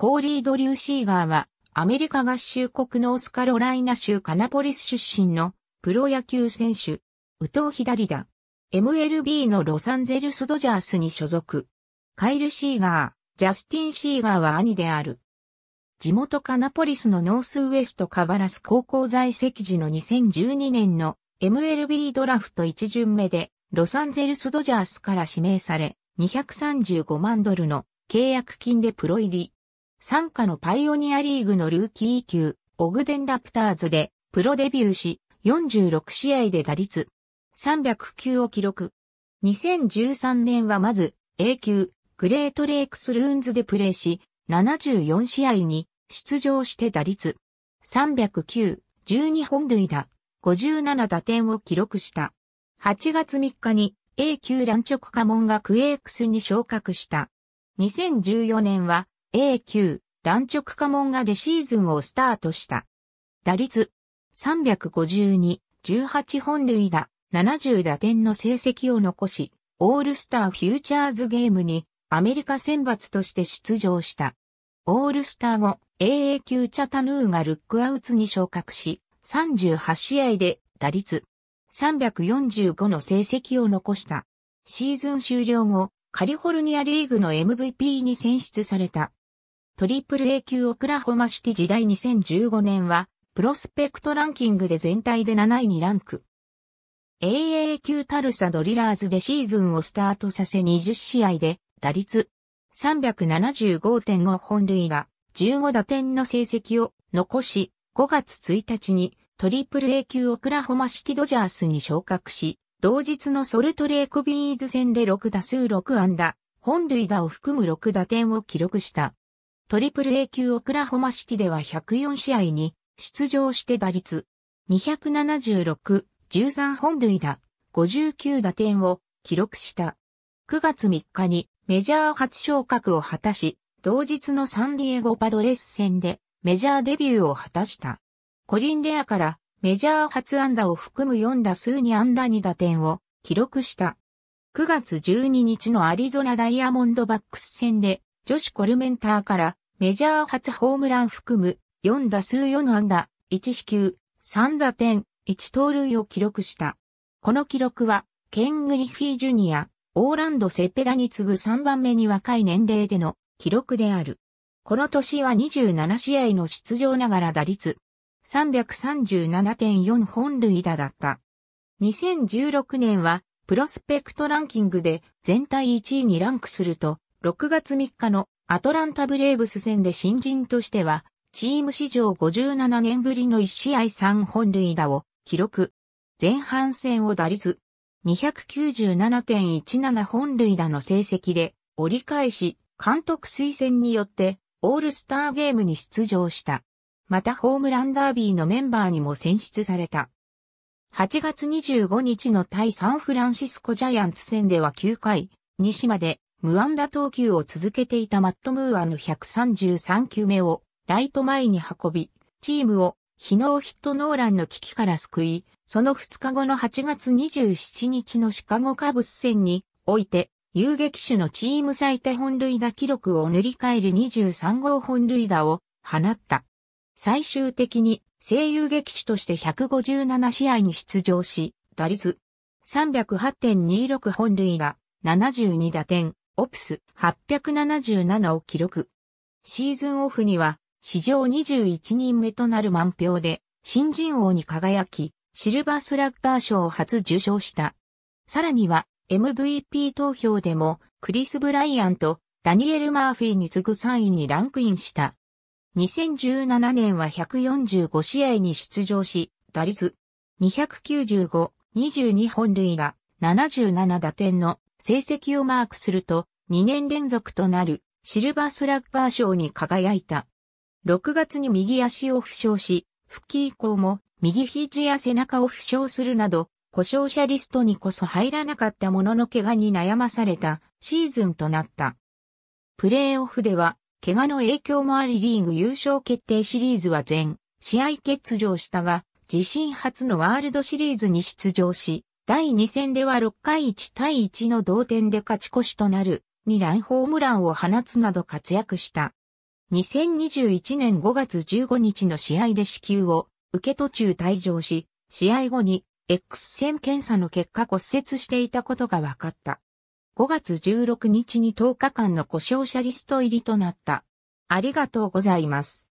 コーリー・ドリュー・シーガーは、アメリカ合衆国ノースカロライナ州カナポリス出身のプロ野球選手、宇藤左だ。MLB のロサンゼルス・ドジャースに所属。カイル・シーガー、ジャスティン・シーガーは兄である。地元カナポリスのノースウエストカバラス高校在籍時の2012年の MLB ドラフト1巡目でロサンゼルス・ドジャースから指名され235万ドルの契約金でプロ入り。参加のパイオニアリーグのルーキー級、オグデンラプターズで、プロデビューし、46試合で打率、309を記録。2013年はまず、A 級、グレートレイクスルーンズでプレーし、74試合に出場して打率、309、12本塁打、57打点を記録した。8月3日に A 級乱直家門がクエイクスに昇格した。2014年は A 級、乱直家門がでシーズンをスタートした。打率、352、18本塁打、70打点の成績を残し、オールスターフューチャーズゲームにアメリカ選抜として出場した。オールスター後、AA 級チャタヌーがルックアウツに昇格し、38試合で打率345の成績を残した。シーズン終了後、カリフォルニアリーグの MVP に選出された。トリプル A 級オクラホマシティ時代2015年は、プロスペクトランキングで全体で7位にランク。AA 級タルサドリラーズでシーズンをスタートさせ20試合で、打率375.5本塁打、15打点の成績を残し、5月1日にトリプル A 級オクラホマシティドジャースに昇格し、同日のソルトレークビーズ戦で6打数6安打、本塁打を含む6打点を記録した。トリプル A 級オクラホマシティでは104試合に出場して打率276、13本塁打、59打点を記録した。9月3日にメジャー初昇格を果たし、同日のサンディエゴパドレス戦でメジャーデビューを果たした。コリン・レアからメジャー初安打を含む4打数に安打2打点を記録した。9月12日のアリゾナダイヤモンドバックス戦で女子コルメンターからメジャー初ホームラン含む4打数4安打、1四球、3打点、1盗塁を記録した。この記録は、ケン・グリフィー・ジュニア、オーランド・セペダに次ぐ3番目に若い年齢での記録である。この年は27試合の出場ながら打率337.4本塁打だった。2016年は、プロスペクトランキングで全体1位にランクすると、6月3日のアトランタブレーブス戦で新人としては、チーム史上57年ぶりの1試合3本塁打を記録。前半戦を打率297.17本塁打の成績で折り返し、監督推薦によってオールスターゲームに出場した。またホームランダービーのメンバーにも選出された。8月25日の対サンフランシスコジャイアンツ戦では9回、西まで無安打投球を続けていたマット・ムーアの133球目をライト前に運び、チームを非能ヒットノーランの危機から救い、その2日後の8月27日のシカゴカブス戦において、遊撃手のチーム最多本塁打記録を塗り替える23号本塁打を放った。最終的に声優劇手として157試合に出場し、打率308.26本塁打、72打点、オプス877を記録。シーズンオフには、史上21人目となる満票で、新人王に輝き、シルバースラッガー賞を初受賞した。さらには、MVP 投票でも、クリス・ブライアンとダニエル・マーフィーに次ぐ3位にランクインした。2017年は145試合に出場し、打率295、22本塁打、77打点の成績をマークすると、2年連続となるシルバースラッガー賞に輝いた。6月に右足を負傷し、復帰以降も右肘や背中を負傷するなど、故障者リストにこそ入らなかったものの怪我に悩まされたシーズンとなった。プレーオフでは、怪我の影響もありリーグ優勝決定シリーズは全試合欠場したが、自身初のワールドシリーズに出場し、第2戦では6回1対1の同点で勝ち越しとなるにランホームランを放つなど活躍した。2021年5月15日の試合で支給を受け途中退場し、試合後に X 線検査の結果骨折していたことが分かった。5月16日に10日間の故障者リスト入りとなった。ありがとうございます。